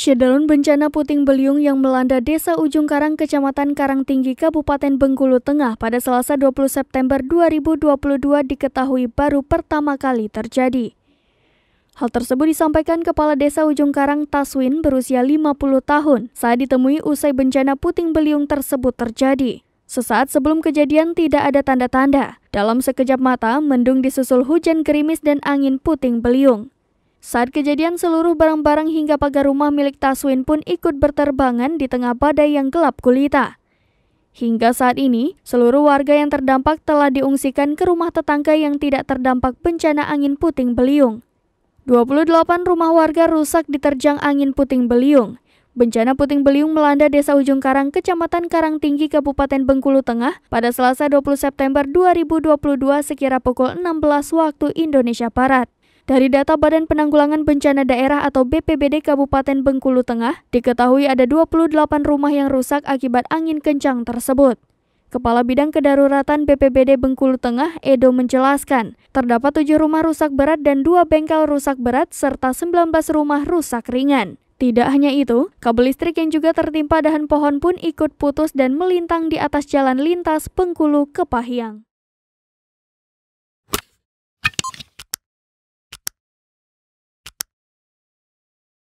Syedelun bencana puting beliung yang melanda Desa Ujung Karang, Kecamatan Karangtinggi, Kabupaten Bengkulu Tengah pada Selasa 20 September 2022 diketahui baru pertama kali terjadi. Hal tersebut disampaikan Kepala Desa Ujung Karang Taswin berusia 50 tahun saat ditemui usai bencana puting beliung tersebut terjadi. Sesaat sebelum kejadian tidak ada tanda-tanda. Dalam sekejap mata, mendung disusul hujan gerimis dan angin puting beliung. Saat kejadian seluruh barang-barang hingga pagar rumah milik Taswin pun ikut berterbangan di tengah badai yang gelap gulita. Hingga saat ini, seluruh warga yang terdampak telah diungsikan ke rumah tetangga yang tidak terdampak bencana angin puting beliung. 28 rumah warga rusak diterjang angin puting beliung. Bencana puting beliung melanda desa Ujung Karang, Kecamatan Karang Tinggi, Kabupaten Bengkulu Tengah pada Selasa 20 September 2022 sekira pukul 16 waktu Indonesia Barat. Dari data Badan Penanggulangan Bencana Daerah atau BPBD Kabupaten Bengkulu Tengah, diketahui ada 28 rumah yang rusak akibat angin kencang tersebut. Kepala Bidang Kedaruratan BPBD Bengkulu Tengah, Edo menjelaskan, terdapat tujuh rumah rusak berat dan dua bengkel rusak berat serta 19 rumah rusak ringan. Tidak hanya itu, kabel listrik yang juga tertimpa dahan pohon pun ikut putus dan melintang di atas jalan lintas Bengkulu ke Pahyang.